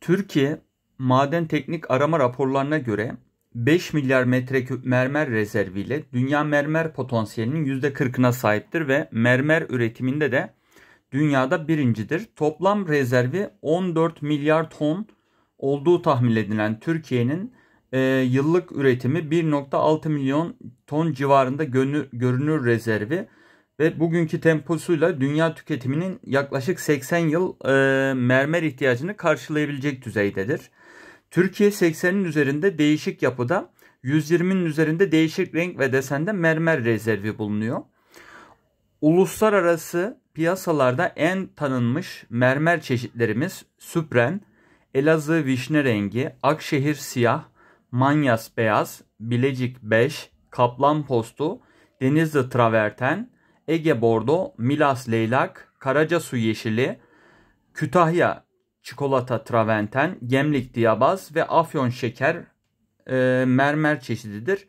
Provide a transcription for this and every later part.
Türkiye maden teknik arama raporlarına göre 5 milyar metreküp mermer rezerviyle dünya mermer potansiyelinin %40'ına sahiptir ve mermer üretiminde de dünyada birincidir. Toplam rezervi 14 milyar ton olduğu tahmin edilen Türkiye'nin e, yıllık üretimi 1.6 milyon ton civarında gönü, görünür rezervi ve bugünkü temposuyla dünya tüketiminin yaklaşık 80 yıl e, mermer ihtiyacını karşılayabilecek düzeydedir. Türkiye 80'in üzerinde değişik yapıda, 120'nin üzerinde değişik renk ve desende mermer rezervi bulunuyor. Uluslararası piyasalarda en tanınmış mermer çeşitlerimiz Süpren, Elazığ vişne rengi, Akşehir siyah, Manyas beyaz, Bilecik 5, Kaplan postu, Denizli traverten, Ege Bordo, Milas Leylak, Karacasu Yeşili, Kütahya Çikolata Traventen, Gemlik Diyabaz ve Afyon Şeker e, mermer çeşididir.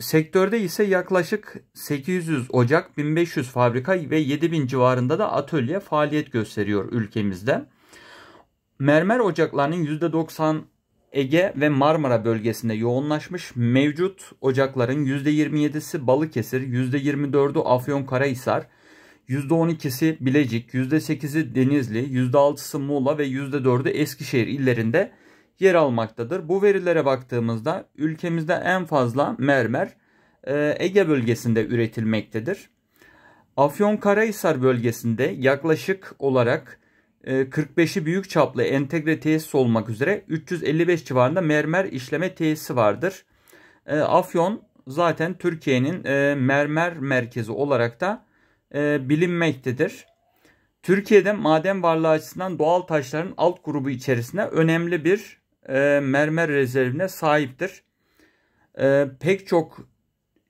Sektörde ise yaklaşık 800 Ocak, 1500 fabrika ve 7000 civarında da atölye faaliyet gösteriyor ülkemizde. Mermer ocaklarının %90 Ege ve Marmara bölgesinde yoğunlaşmış mevcut ocakların %27'si Balıkesir, %24'ü Afyonkarahisar, %12'si Bilecik, %8'i Denizli, %6'sı Muğla ve %4'ü Eskişehir illerinde yer almaktadır. Bu verilere baktığımızda ülkemizde en fazla mermer e, Ege bölgesinde üretilmektedir. Afyonkarahisar bölgesinde yaklaşık olarak 45'i ee, büyük çaplı entegre tesis olmak üzere 355 civarında mermer işleme tesisi vardır. Ee, Afyon zaten Türkiye'nin e, mermer merkezi olarak da e, bilinmektedir. Türkiye'de maden varlığı açısından doğal taşların alt grubu içerisinde önemli bir e, mermer rezervine sahiptir. Ee, pek çok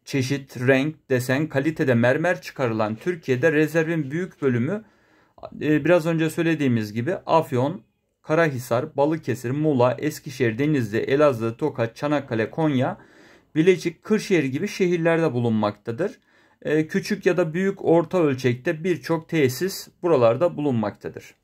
çeşit, renk, desen, kalitede mermer çıkarılan Türkiye'de rezervin büyük bölümü ee, biraz önce söylediğimiz gibi Afyon, Karahisar, Balıkesir, Muğla, Eskişehir, Denizli, Elazığ, Tokat, Çanakkale, Konya, Bilecik, Kırşehir gibi şehirlerde bulunmaktadır. Ee, küçük ya da büyük orta ölçekte birçok tesis buralarda bulunmaktadır.